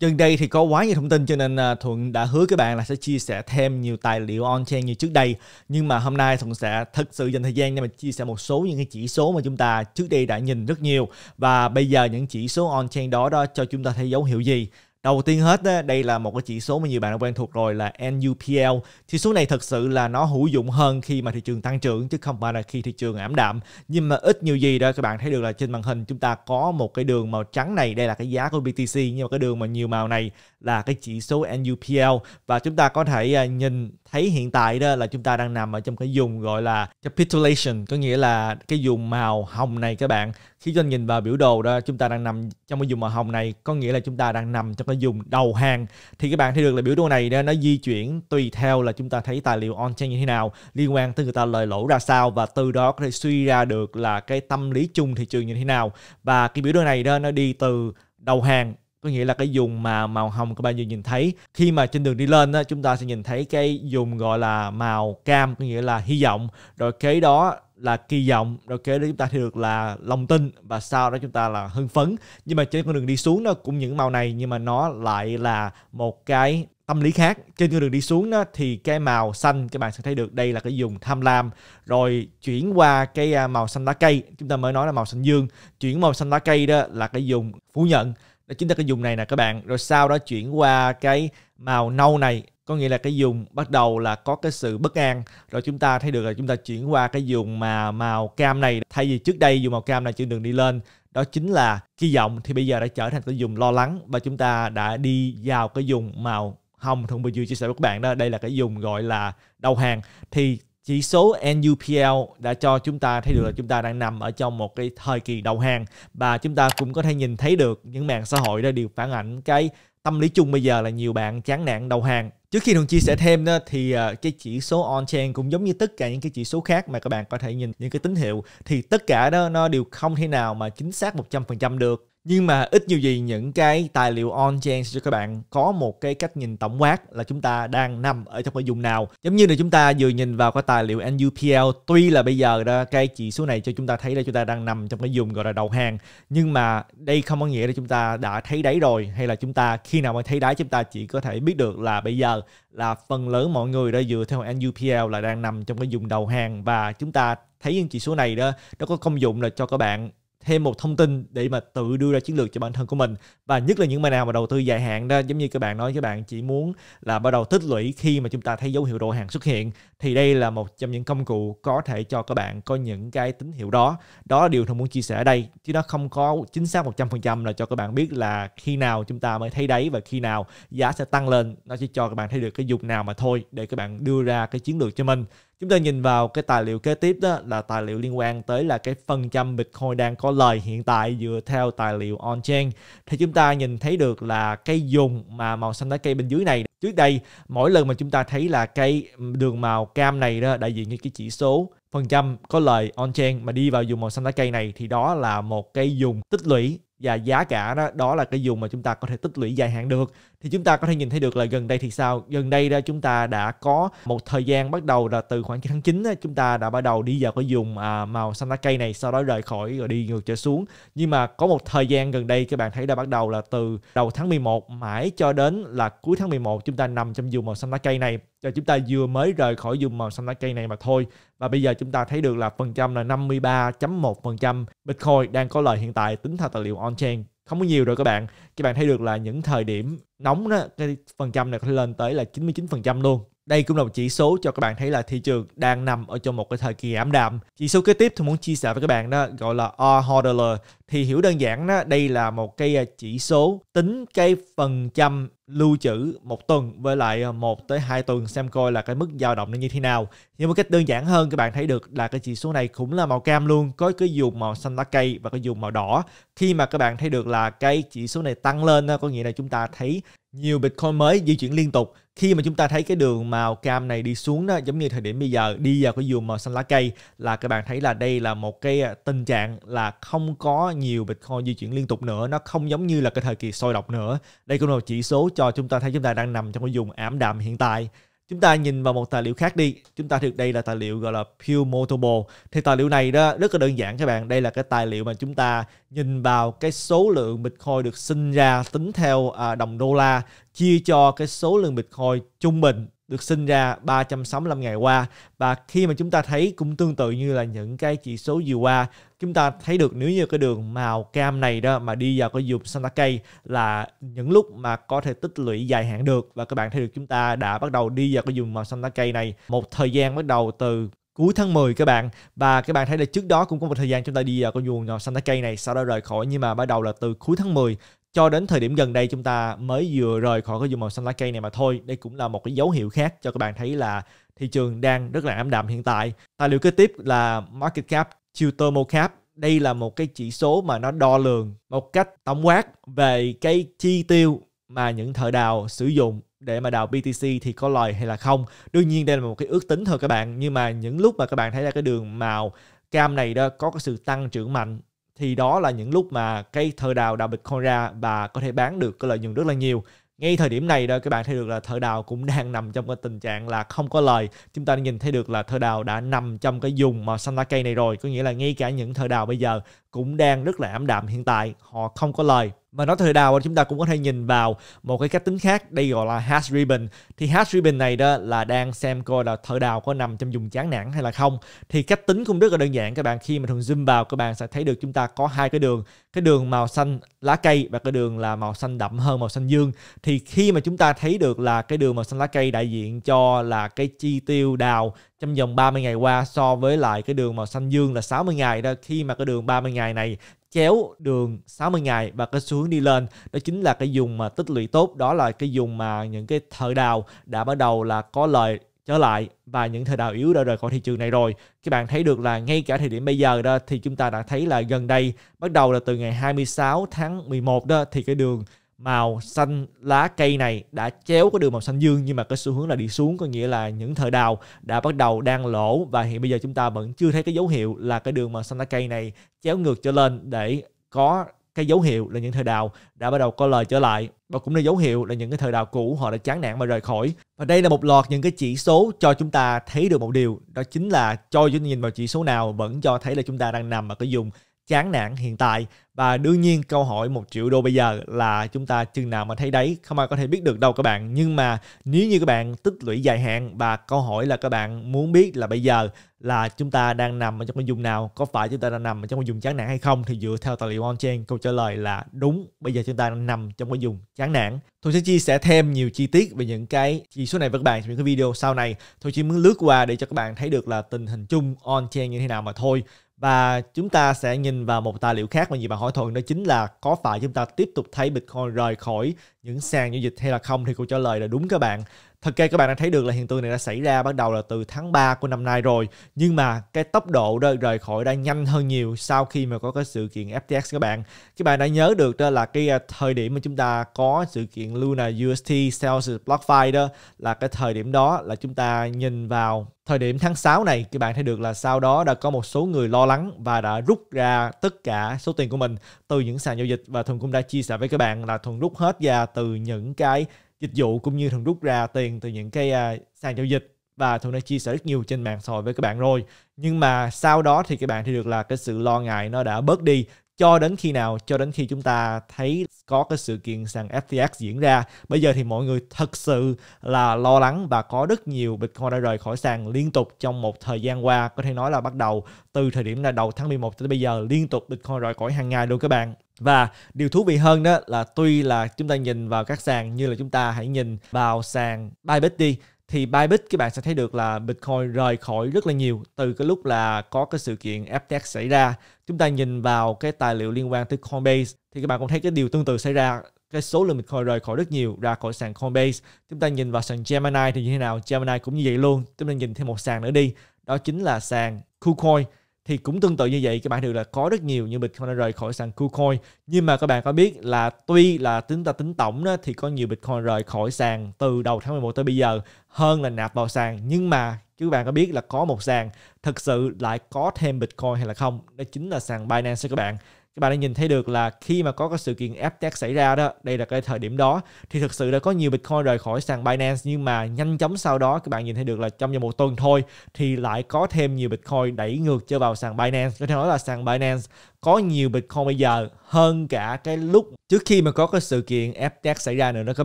Nhân đây thì có quá nhiều thông tin cho nên à, Thuận đã hứa các bạn là sẽ chia sẻ thêm nhiều tài liệu on-chain như trước đây. Nhưng mà hôm nay Thuận sẽ thật sự dành thời gian để mà chia sẻ một số những cái chỉ số mà chúng ta trước đây đã nhìn rất nhiều và bây giờ những chỉ số on-chain đó đó cho chúng ta thấy dấu hiệu gì Đầu tiên hết đây là một cái chỉ số mà nhiều bạn đã quen thuộc rồi là NUPL. Chỉ số này thật sự là nó hữu dụng hơn khi mà thị trường tăng trưởng chứ không phải là khi thị trường ảm đạm. Nhưng mà ít nhiều gì đó các bạn thấy được là trên màn hình chúng ta có một cái đường màu trắng này đây là cái giá của BTC nhưng mà cái đường mà nhiều màu này là cái chỉ số NUPL và chúng ta có thể à, nhìn thấy hiện tại đó là chúng ta đang nằm ở trong cái vùng gọi là capitulation có nghĩa là cái vùng màu hồng này các bạn khi cho nhìn vào biểu đồ đó chúng ta đang nằm trong cái vùng màu hồng này có nghĩa là chúng ta đang nằm trong cái vùng đầu hàng thì các bạn thấy được là biểu đồ này đó, nó di chuyển tùy theo là chúng ta thấy tài liệu on chain như thế nào liên quan tới người ta lời lỗ ra sao và từ đó có thể suy ra được là cái tâm lý chung thị trường như thế nào và cái biểu đồ này đó nó đi từ đầu hàng có nghĩa là cái dùng mà màu hồng các bạn vừa nhìn thấy khi mà trên đường đi lên á, chúng ta sẽ nhìn thấy cái dùng gọi là màu cam có nghĩa là hy vọng rồi kế đó là kỳ vọng rồi kế đó chúng ta thì được là lòng tin và sau đó chúng ta là hưng phấn nhưng mà trên con đường đi xuống nó cũng những màu này nhưng mà nó lại là một cái tâm lý khác trên con đường đi xuống đó, thì cái màu xanh các bạn sẽ thấy được đây là cái dùng tham lam rồi chuyển qua cái à, màu xanh lá cây chúng ta mới nói là màu xanh dương chuyển màu xanh lá cây đó là cái dùng phủ nhận là chúng ta cái dùng này nè các bạn rồi sau đó chuyển qua cái màu nâu này có nghĩa là cái dùng bắt đầu là có cái sự bất an rồi chúng ta thấy được là chúng ta chuyển qua cái dùng mà màu cam này thay vì trước đây dùng màu cam này chưa đường đi lên đó chính là kỳ vọng thì bây giờ đã trở thành cái dùng lo lắng và chúng ta đã đi vào cái dùng màu hồng thông vừa chia sẻ với các bạn đó đây là cái dùng gọi là đầu hàng thì chỉ số NUPL đã cho chúng ta thấy được là chúng ta đang nằm ở trong một cái thời kỳ đầu hàng và chúng ta cũng có thể nhìn thấy được những mạng xã hội đã đều phản ảnh cái tâm lý chung bây giờ là nhiều bạn chán nản đầu hàng trước khi thường chia sẻ thêm đó, thì ờ, cái chỉ số on chain cũng giống như tất cả những cái chỉ số khác mà các bạn có thể nhìn những cái tín hiệu thì tất cả đó nó đều không thể nào mà chính xác 100% được nhưng mà ít nhiều gì những cái tài liệu on chain cho các bạn có một cái cách nhìn tổng quát là chúng ta đang nằm ở trong cái vùng nào giống như là chúng ta vừa nhìn vào cái tài liệu NUPL tuy là bây giờ đó cái chỉ số này cho chúng ta thấy là chúng ta đang nằm trong cái vùng gọi là đầu hàng nhưng mà đây không có nghĩa là chúng ta đã thấy đáy rồi hay là chúng ta khi nào mà thấy đáy chúng ta chỉ có thể biết được là bây giờ là phần lớn mọi người đã dựa theo NUPL là đang nằm trong cái vùng đầu hàng và chúng ta thấy những chỉ số này đó nó có công dụng là cho các bạn thêm một thông tin để mà tự đưa ra chiến lược cho bản thân của mình và nhất là những bạn nào mà đầu tư dài hạn đó giống như các bạn nói các bạn chỉ muốn là bắt đầu tích lũy khi mà chúng ta thấy dấu hiệu đồ hàng xuất hiện thì đây là một trong những công cụ có thể cho các bạn có những cái tín hiệu đó đó là điều thông muốn chia sẻ ở đây chứ nó không có chính xác 100% là cho các bạn biết là khi nào chúng ta mới thấy đáy và khi nào giá sẽ tăng lên nó chỉ cho các bạn thấy được cái dục nào mà thôi để các bạn đưa ra cái chiến lược cho mình chúng ta nhìn vào cái tài liệu kế tiếp đó là tài liệu liên quan tới là cái phần trăm Bitcoin đang có lời hiện tại dựa theo tài liệu on-chain thì chúng ta nhìn thấy được là cái dùng mà màu xanh lá cây bên dưới này Trước đây, mỗi lần mà chúng ta thấy là cây đường màu cam này đó đại diện như cái chỉ số phần trăm có lợi on-chain mà đi vào dùng màu xanh lá cây này thì đó là một cái dùng tích lũy và giá cả đó đó là cái dùng mà chúng ta có thể tích lũy dài hạn được thì chúng ta có thể nhìn thấy được là gần đây thì sao gần đây ra chúng ta đã có một thời gian bắt đầu là từ khoảng tháng 9 chúng ta đã bắt đầu đi vào cái dùng à, màu xanh lá cây này sau đó rời khỏi rồi đi ngược trở xuống nhưng mà có một thời gian gần đây các bạn thấy đã bắt đầu là từ đầu tháng 11 mãi cho đến là cuối tháng 11 chúng ta nằm trong dùng màu xanh lá cây này cho chúng ta vừa mới rời khỏi vùng màu xanh lá cây này mà thôi. Và bây giờ chúng ta thấy được là phần trăm là 53.1% Bitcoin đang có lời hiện tại tính theo tài liệu on-chain không có nhiều rồi các bạn các bạn thấy được là những thời điểm nóng đó cái phần trăm này có thể lên tới là 99% luôn đây cũng là một chỉ số cho các bạn thấy là thị trường đang nằm ở trong một cái thời kỳ ảm đạm. Chỉ số kế tiếp tôi muốn chia sẻ với các bạn đó gọi là R-Hodler. Thì hiểu đơn giản đó, đây là một cái à, chỉ số tính cái phần trăm lưu trữ một tuần với lại ờ, một tới hai tuần xem coi là cái mức dao động nó như thế nào nhưng một cách đơn giản hơn các bạn thấy được là cái chỉ số này cũng là màu cam luôn có cái dùng màu xanh lá cây và cái dùng màu đỏ khi mà các bạn thấy được là cái chỉ số này tăng lên có nghĩa là chúng ta thấy nhiều Bitcoin mới di chuyển liên tục khi mà chúng ta thấy cái đường màu cam này đi xuống đó giống như thời điểm bây giờ đi vào cái dùng màu xanh lá cây là các bạn thấy là đây là một cái ờ, tình trạng là không có nhiều Bitcoin di chuyển liên tục nữa nó không giống như là cái thời kỳ sôi động nữa đây cũng là một chỉ số cho chúng ta thấy chúng ta đang nằm trong cái vùng ảm đạm hiện tại chúng ta nhìn vào một tài liệu khác đi chúng ta thực đây là tài liệu gọi là Pew Multiple thì tài liệu này đó rất là đơn giản các bạn đây là cái tài liệu mà chúng ta nhìn vào cái số lượng Bitcoin được sinh ra tính theo à, đồng đô la chia cho cái số lượng Bitcoin trung bình được sinh ra 365 ngày qua và khi mà chúng ta thấy cũng tương tự như là những cái chỉ số vừa qua chúng ta thấy được nếu như cái đường màu cam này đó mà đi vào cái dục Santa cây là những lúc mà có thể tích lũy dài hạn được và các bạn thấy được chúng ta đã bắt đầu đi vào cái vùng màu Santa cây này một thời gian bắt đầu từ cuối tháng 10 các bạn và các bạn thấy là trước đó cũng có một thời gian chúng ta đi vào con vùng màu xanh lá cây này sau đó rời khỏi nhưng mà bắt đầu là từ cuối tháng 10 cho đến thời điểm gần đây chúng ta mới vừa rời khỏi cái vùng màu xanh lá cây này mà thôi đây cũng là một cái dấu hiệu khác cho các bạn thấy là thị trường đang rất là ảm đạm hiện tại tài liệu kế tiếp là market cap chiều thermal cap đây là một cái chỉ số mà nó đo lường một cách tổng quát về cái chi tiêu mà những thợ đào sử dụng để mà đào BTC thì có lời hay là không. Đương nhiên đây là một cái ước tính thôi các bạn, nhưng mà những lúc mà các bạn thấy ra cái đường màu cam này đó có cái sự tăng trưởng mạnh thì đó là những lúc mà cái thợ đào đào Bitcoin ra và có thể bán được cái lợi nhuận rất là nhiều ngay thời điểm này đó các bạn thấy được là thợ đào cũng đang nằm trong cái tình trạng là không có lời chúng ta nhìn thấy được là thợ đào đã nằm trong cái dùng mà Santa cây này rồi có nghĩa là ngay cả những thợ đào bây giờ cũng đang rất là ảm đạm hiện tại họ không có lời mà nói thời đào chúng ta cũng có thể nhìn vào một cái cách tính khác đây gọi là hash ribbon thì hash ribbon này đó là đang xem coi là thời đào có nằm trong vùng chán nản hay là không thì cách tính cũng rất là đơn giản các bạn khi mà thường zoom vào các bạn sẽ thấy được chúng ta có hai cái đường cái đường màu xanh lá cây và cái đường là màu xanh đậm hơn màu xanh dương thì khi mà chúng ta thấy được là cái đường màu xanh lá cây đại diện cho là cái chi tiêu đào trong vòng 30 ngày qua so với lại cái đường màu xanh dương là 60 ngày đó khi mà cái đường 30 ngày này chéo đường 60 ngày và cái xu hướng đi lên đó chính là cái dùng mà tích lũy tốt đó là cái dùng mà những cái thợ đào đã bắt đầu là có lời trở lại và những thời đào yếu đã rời khỏi thị trường này rồi. Các bạn thấy được là ngay cả thời điểm bây giờ đó thì chúng ta đã thấy là gần đây bắt đầu là từ ngày 26 tháng 11 đó thì cái đường màu xanh lá cây này đã chéo cái đường màu xanh dương nhưng mà cái xu hướng là đi xuống có nghĩa là những thời đào đã bắt đầu đang lỗ và hiện bây giờ chúng ta vẫn chưa thấy cái dấu hiệu là cái đường màu xanh lá cây này chéo ngược trở lên để có cái dấu hiệu là những thời đào đã bắt đầu có lời trở lại và cũng là dấu hiệu là những cái thời đào cũ họ đã chán nản mà rời khỏi và đây là một loạt những cái chỉ số cho chúng ta thấy được một điều đó chính là cho chúng nhìn vào chỉ số nào vẫn cho thấy là chúng ta đang nằm ở cái dùng chán nản hiện tại và đương nhiên câu hỏi một triệu đô bây giờ là chúng ta chừng nào mà thấy đấy không ai có thể biết được đâu các bạn nhưng mà nếu như các bạn tích lũy dài hạn và câu hỏi là các bạn muốn biết là bây giờ là chúng ta đang nằm ở trong cái vùng nào có phải chúng ta đang nằm ở trong cái vùng chán nản hay không thì dựa theo tài liệu on-chain câu trả lời là đúng bây giờ chúng ta đang nằm trong cái vùng chán nản tôi sẽ chia sẻ thêm nhiều chi tiết về những cái chỉ số này với các bạn trong những cái video sau này tôi chỉ muốn lướt qua để cho các bạn thấy được là tình hình chung on-chain như thế nào mà thôi và chúng ta sẽ nhìn vào một tài liệu khác mà nhiều bạn hỏi thuận đó chính là có phải chúng ta tiếp tục thấy Bitcoin rời khỏi những sàn giao dịch hay là không thì câu trả lời là đúng các bạn. Thật ra các bạn đã thấy được là hiện tượng này đã xảy ra bắt đầu là từ tháng 3 của năm nay rồi. Nhưng mà cái tốc độ đó rời khỏi đã nhanh hơn nhiều sau khi mà có cái sự kiện FTX các bạn. Các bạn đã nhớ được đó là cái à, thời điểm mà chúng ta có sự kiện Luna UST Sales BlockFi đó là cái thời điểm đó là chúng ta nhìn vào thời điểm tháng 6 này các bạn thấy được là sau đó đã có một số người lo lắng và đã rút ra tất cả số tiền của mình từ những sàn giao dịch và Thuần cũng đã chia sẻ với các bạn là Thuần rút hết ra từ những cái dịch vụ cũng như thường rút ra tiền từ những cái uh, sàn giao dịch và thường đã chia sẻ rất nhiều trên mạng xã hội với các bạn rồi nhưng mà sau đó thì các bạn thì được là cái sự lo ngại nó đã bớt đi cho đến khi nào cho đến khi chúng ta thấy có cái sự kiện sàn FTX diễn ra bây giờ thì mọi người thật sự là lo lắng và có rất nhiều Bitcoin đã rời khỏi sàn liên tục trong một thời gian qua có thể nói là bắt đầu từ thời điểm là đầu tháng 11 tới bây giờ liên tục Bitcoin rời khỏi hàng ngày luôn các bạn và điều thú vị hơn đó là tuy là chúng ta nhìn vào các sàn như là chúng ta hãy nhìn vào sàn Bybit đi thì Bybit các bạn sẽ thấy được là Bitcoin rời khỏi rất là nhiều từ cái lúc là có cái sự kiện FTX xảy ra. Chúng ta nhìn vào cái tài liệu liên quan tới Coinbase thì các bạn cũng thấy cái điều tương tự xảy ra cái số lượng Bitcoin rời khỏi rất nhiều ra khỏi sàn Coinbase. Chúng ta nhìn vào sàn Gemini thì như thế nào? Gemini cũng như vậy luôn. Chúng ta nhìn thêm một sàn nữa đi. Đó chính là sàn KuCoin thì cũng tương tự như vậy các bạn đều là có rất nhiều những bitcoin đã rời khỏi sàn KuCoin nhưng mà các bạn có biết là tuy là tính ta tính tổng đó, thì có nhiều bitcoin rời khỏi sàn từ đầu tháng 11 tới bây giờ hơn là nạp vào sàn nhưng mà các bạn có biết là có một sàn thực sự lại có thêm bitcoin hay là không đó chính là sàn Binance các bạn các bạn đã nhìn thấy được là khi mà có cái sự kiện FTX xảy ra đó, đây là cái thời điểm đó thì thực sự đã có nhiều Bitcoin rời khỏi sàn Binance nhưng mà nhanh chóng sau đó các bạn nhìn thấy được là trong vòng một tuần thôi thì lại có thêm nhiều Bitcoin đẩy ngược trở vào sàn Binance. Có thể nói là sàn Binance có nhiều Bitcoin bây giờ hơn cả cái lúc trước khi mà có cái sự kiện FTX xảy ra nữa đó các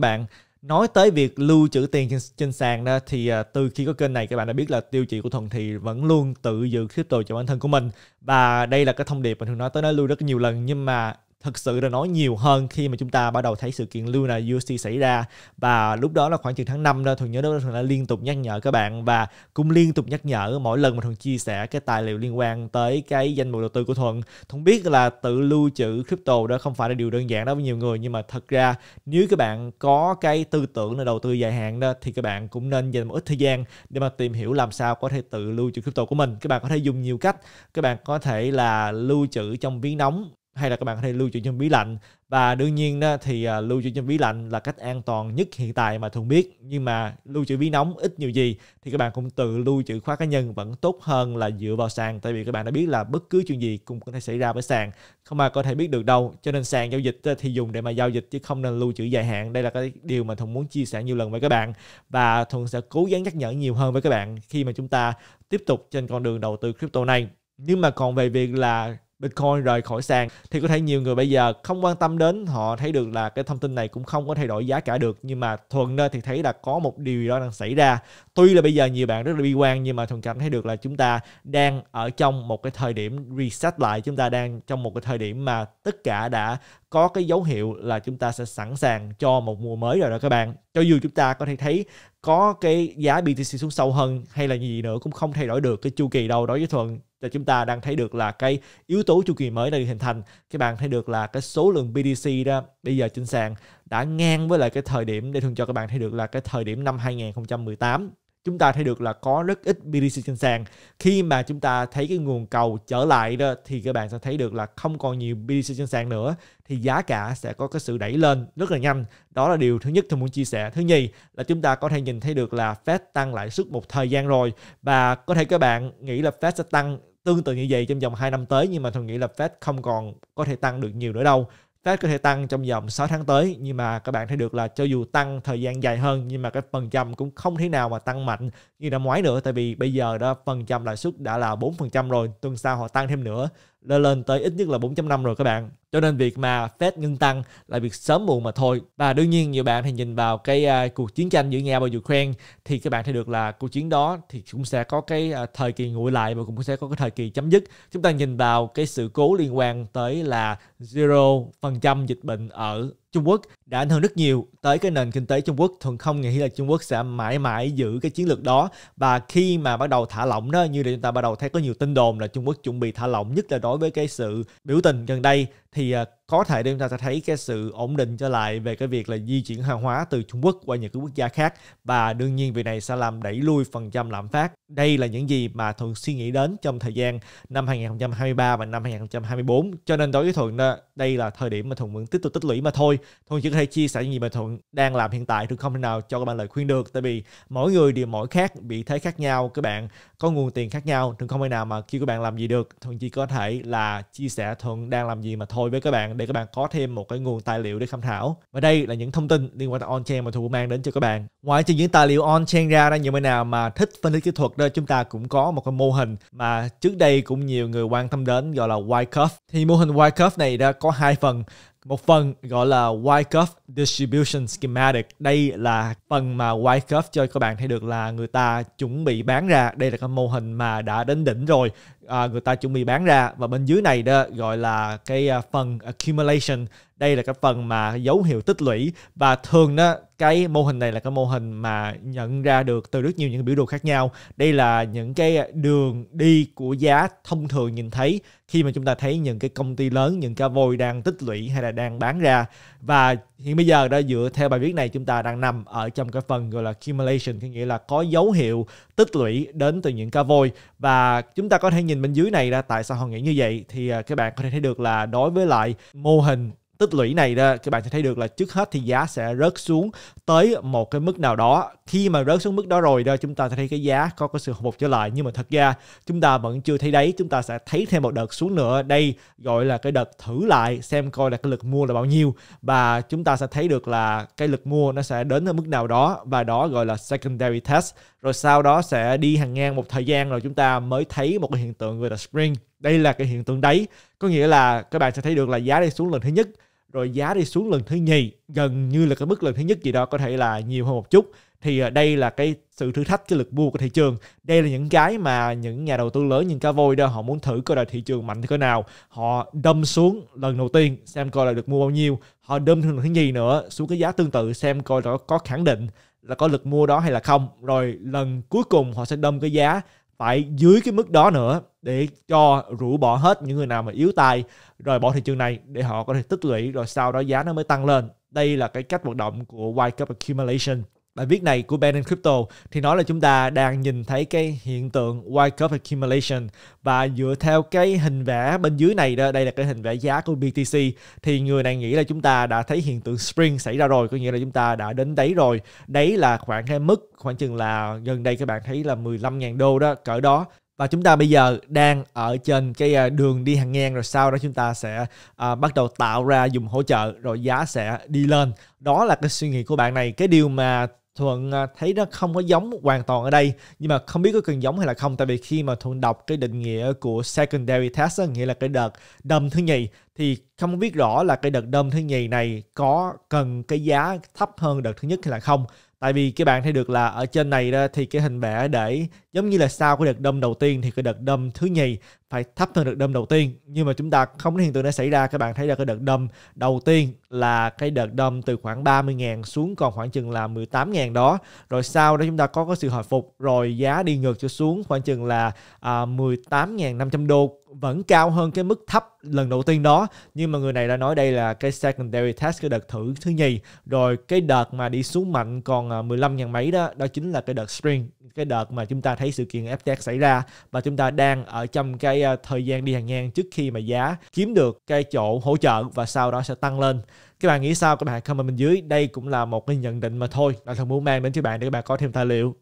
bạn nói tới việc lưu trữ tiền trên, trên sàn đó thì uh, từ khi có kênh này các bạn đã biết là tiêu chí của thuần thì vẫn luôn tự giữ crypto cho bản thân của mình và đây là cái thông điệp mình thường nói tới nó lưu rất nhiều lần nhưng mà thực sự là nói nhiều hơn khi mà chúng ta bắt đầu thấy sự kiện Luna UST xảy ra và lúc đó là khoảng chừng tháng 5 đó thường nhớ đó thường đã liên tục nhắc nhở các bạn và cũng liên tục nhắc nhở mỗi lần mà thường chia sẻ cái tài liệu liên quan tới cái danh mục đầu tư của thuận thuận biết là tự lưu trữ crypto đó không phải là điều đơn giản đó với nhiều người nhưng mà thật ra nếu các bạn có cái tư tưởng là đầu tư dài hạn đó thì các bạn cũng nên dành một ít thời gian để mà tìm hiểu làm sao có thể tự lưu trữ crypto của mình các bạn có thể dùng nhiều cách các bạn có thể là lưu trữ trong ví nóng hay là các bạn có thể lưu trữ trong bí lạnh và đương nhiên đó thì à, lưu trữ trong bí lạnh là cách an toàn nhất hiện tại mà thường biết nhưng mà lưu trữ bí nóng ít nhiều gì thì các bạn cũng tự lưu trữ khóa cá nhân vẫn tốt hơn là dựa vào sàn tại vì các bạn đã biết là bất cứ chuyện gì cũng có thể xảy ra với sàn không ai có thể biết được đâu cho nên sàn giao dịch thì dùng để mà giao dịch chứ không nên lưu trữ dài hạn đây là cái điều mà thuận muốn chia sẻ nhiều lần với các bạn và thuận sẽ cố gắng nhắc nhở nhiều hơn với các bạn khi mà chúng ta tiếp tục trên con đường đầu tư crypto này nhưng mà còn về việc là Bitcoin rời khỏi sàn thì có thể nhiều người bây giờ không quan tâm đến họ thấy được là cái thông tin này cũng không có thay đổi giá cả được nhưng mà thuận nơi thì thấy là có một điều gì đó đang xảy ra tuy là bây giờ nhiều bạn rất là bi quan nhưng mà thuận cảm thấy được là chúng ta đang ở trong một cái thời điểm reset lại chúng ta đang trong một cái thời điểm mà tất cả đã có cái dấu hiệu là chúng ta sẽ sẵn sàng cho một mùa mới rồi đó các bạn cho dù chúng ta có thể thấy có cái giá BTC xuống sâu hơn hay là gì nữa cũng không thay đổi được cái chu kỳ đâu đối với thuận cho chúng ta đang thấy được là cái yếu tố chu kỳ mới đang được hình thành các bạn thấy được là cái số lượng BDC đó bây giờ trên sàn đã ngang với lại cái thời điểm để thường cho các bạn thấy được là cái thời điểm năm 2018 chúng ta thấy được là có rất ít BTC trên sàn khi mà chúng ta thấy cái nguồn cầu trở lại đó thì các bạn sẽ thấy được là không còn nhiều BTC trên sàn nữa thì giá cả sẽ có cái sự đẩy lên rất là nhanh đó là điều thứ nhất tôi muốn chia sẻ thứ nhì là chúng ta có thể nhìn thấy được là Fed tăng lãi suất một thời gian rồi và có thể các bạn nghĩ là Fed sẽ tăng tương tự như vậy trong vòng 2 năm tới nhưng mà tôi nghĩ là Fed không còn có thể tăng được nhiều nữa đâu Fed có thể tăng trong vòng 6 tháng tới nhưng mà các bạn thấy được là cho dù tăng thời gian dài hơn nhưng mà cái phần trăm cũng không thể nào mà tăng mạnh như năm ngoái nữa tại vì bây giờ đó phần trăm lãi suất đã là 4% rồi tuần sau họ tăng thêm nữa lên lên tới ít nhất là 4.5 rồi các bạn. Cho nên việc mà Fed ngưng tăng là việc sớm muộn mà thôi. Và đương nhiên nhiều bạn thì nhìn vào cái uh, cuộc chiến tranh giữa Nga và Ukraine thì các bạn thấy được là cuộc chiến đó thì cũng sẽ có cái uh, thời kỳ nguội lại và cũng sẽ có cái thời kỳ chấm dứt. Chúng ta nhìn vào cái sự cố liên quan tới là zero phần trăm dịch bệnh ở Trung Quốc đã ảnh hưởng rất nhiều tới cái nền kinh tế Trung Quốc. Thuận không nghĩ là Trung Quốc sẽ mãi mãi giữ cái chiến lược đó và khi mà bắt đầu thả lỏng đó như là chúng ta bắt đầu thấy có nhiều tin đồn là Trung Quốc chuẩn bị thả lỏng nhất là đối với cái sự biểu tình gần đây thì à, có thể để chúng ta sẽ thấy cái sự ổn định trở lại về cái việc là di chuyển hàng hóa từ Trung Quốc qua những cái quốc gia khác và đương nhiên việc này sẽ làm đẩy lui phần trăm lạm phát. Đây là những gì mà thường suy nghĩ đến trong thời gian năm 2023 và năm 2024. Cho nên đối với Thuận đây là thời điểm mà Thuận vẫn tiếp tục tích lũy mà thôi. Thuận chỉ có thể chia sẻ những gì mà Thuận đang làm hiện tại Thuận không thể nào cho các bạn lời khuyên được tại vì mỗi người đều mỗi khác, bị thế khác nhau, các bạn có nguồn tiền khác nhau, Thuận không thể nào mà kêu các bạn làm gì được. Thuận chỉ có thể là chia sẻ Thuận đang làm gì mà thôi hội với các bạn để các bạn có thêm một cái nguồn tài liệu để tham khảo. Và đây là những thông tin liên quan tới on-chain mà Thu mang đến cho các bạn. Ngoài trừ những tài liệu on-chain ra đó, những bạn nào mà thích phân tích kỹ thuật đó, chúng ta cũng có một cái mô hình mà trước đây cũng nhiều người quan tâm đến gọi là Y-curve. Thì mô hình Y-curve này đã có hai phần một phần gọi là Wyckoff distribution schematic. Đây là phần mà Wyckoff cho các bạn thấy được là người ta chuẩn bị bán ra. Đây là cái mô hình mà đã đến đỉnh rồi à, người ta chuẩn bị bán ra và bên dưới này đó gọi là cái à, phần accumulation đây là cái phần mà dấu hiệu tích lũy và thường đó cái mô hình này là cái mô hình mà nhận ra được từ rất nhiều những biểu đồ khác nhau đây là những cái đường đi của giá thông thường nhìn thấy khi mà chúng ta thấy những cái công ty lớn những cái vôi đang tích lũy hay là đang bán ra và hiện bây giờ đã dựa theo bài viết này chúng ta đang nằm ở trong cái phần gọi là accumulation có nghĩa là có dấu hiệu tích lũy đến từ những cá voi và chúng ta có thể nhìn bên dưới này ra tại sao họ nghĩ như vậy thì à, các bạn có thể thấy được là đối với lại mô hình tích lũy này đó các bạn sẽ thấy được là trước hết thì giá sẽ rớt xuống tới một cái mức nào đó khi mà rớt xuống mức đó rồi đó chúng ta sẽ thấy cái giá có có sự hồi phục trở lại nhưng mà thật ra chúng ta vẫn chưa thấy đấy chúng ta sẽ thấy thêm một đợt xuống nữa đây gọi là cái đợt thử lại xem coi là cái lực mua là bao nhiêu và chúng ta sẽ thấy được là cái lực mua nó sẽ đến ở mức nào đó và đó gọi là secondary test rồi sau đó sẽ đi hàng ngang một thời gian rồi chúng ta mới thấy một cái hiện tượng gọi là spring đây là cái hiện tượng đấy có nghĩa là các bạn sẽ thấy được là giá đi xuống lần thứ nhất rồi giá đi xuống lần thứ nhì gần như là cái mức lần thứ nhất gì đó có thể là nhiều hơn một chút thì ờ, đây là cái sự thử thách cái lực mua của thị trường đây là những cái mà những nhà đầu tư lớn những cá voi đó họ muốn thử coi là thị trường mạnh thế nào họ đâm xuống lần đầu tiên xem coi là được mua bao nhiêu họ đâm thêm lần thứ nhì nữa xuống cái giá tương tự xem coi là có khẳng định là có lực mua đó hay là không rồi lần cuối cùng họ sẽ đâm cái giá phải dưới cái mức đó nữa để cho rũ bỏ hết những người nào mà yếu tay rồi bỏ thị trường này để họ có thể tích lũy rồi sau đó giá nó mới tăng lên đây là cái cách hoạt động của Y Cup Accumulation bài viết này của Ben Crypto thì nói là chúng ta đang nhìn thấy cái hiện tượng white cup accumulation và dựa theo cái hình vẽ bên dưới này đó đây là cái hình vẽ giá của BTC thì người này nghĩ là chúng ta đã thấy hiện tượng spring xảy ra rồi có nghĩa là chúng ta đã đến đáy rồi đấy là khoảng cái mức khoảng chừng là gần đây các bạn thấy là 15.000 đô đó cỡ đó và chúng ta bây giờ đang ở trên cái à, đường đi hàng ngang rồi sau đó chúng ta sẽ à, bắt đầu tạo ra dùng hỗ trợ rồi giá sẽ đi lên đó là cái suy nghĩ của bạn này cái điều mà Thuận à, thấy nó không có giống hoàn toàn ở đây nhưng mà không biết có cần giống hay là không tại vì khi mà Thuận đọc cái định nghĩa của secondary test nghĩa là cái đợt đâm thứ nhì thì không biết rõ là cái đợt đâm thứ nhì này có cần cái giá thấp hơn đợt thứ nhất hay là không tại vì các bạn thấy được là ở trên này đó thì cái hình vẽ để giống như là sau cái đợt đâm đầu tiên thì cái đợt đâm thứ nhì phải thấp hơn đợt đâm đầu tiên nhưng mà chúng ta không có hiện tượng đã xảy ra các bạn thấy là cái đợt đâm đầu tiên là cái đợt đâm từ khoảng 30.000 xuống còn khoảng chừng là 18.000 đó rồi sau đó chúng ta có cái sự hồi phục rồi giá đi ngược cho xuống khoảng chừng là à, 18.500 đô vẫn cao hơn cái mức thấp lần đầu tiên đó nhưng mà người này đã nói đây là cái secondary test cái đợt thử thứ nhì rồi cái đợt mà đi xuống mạnh còn 15 à, ngàn mấy đó đó chính là cái đợt string cái đợt mà chúng ta thấy sự kiện FTX xảy ra và chúng ta đang ở trong cái cái à, thời gian đi hàng ngang trước khi mà giá kiếm được cái chỗ hỗ trợ và sau đó sẽ tăng lên các bạn nghĩ sao các bạn hãy comment bên dưới đây cũng là một cái nhận định mà thôi là thằng muốn mang đến cho bạn để các bạn có thêm tài liệu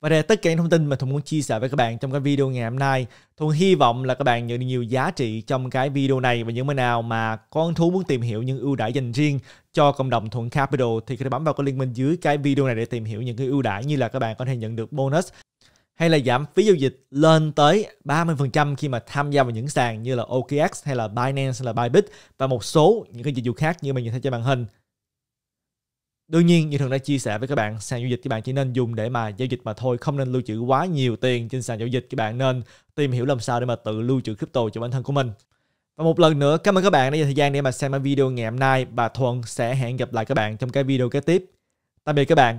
và đây là tất cả những thông tin mà Thuận muốn chia sẻ với các bạn trong cái video ngày hôm nay. Thuận hy vọng là các bạn nhận được nhiều giá trị trong cái video này và những bên nào mà con thú muốn tìm hiểu những ưu đãi dành riêng cho cộng đồng Thuận Capital thì có thể bấm vào cái link bên dưới cái video này để tìm hiểu những cái ưu đãi như là các bạn có thể nhận được bonus hay là giảm phí giao dịch lên tới 30% khi mà tham gia vào những sàn như là OKX hay là Binance hay là Bybit và một số những cái dịch vụ khác như mình nhìn thấy trên màn hình. Đương nhiên, như thường đã chia sẻ với các bạn, sàn giao dịch các bạn chỉ nên dùng để mà giao dịch mà thôi, không nên lưu trữ quá nhiều tiền trên sàn giao dịch. Các bạn nên tìm hiểu làm sao để mà tự lưu trữ crypto cho bản thân của mình. Và một lần nữa, cảm ơn các bạn đã dành thời gian để mà xem video ngày hôm nay và Thuận sẽ hẹn gặp lại các bạn trong cái video kế tiếp. Tạm biệt các bạn.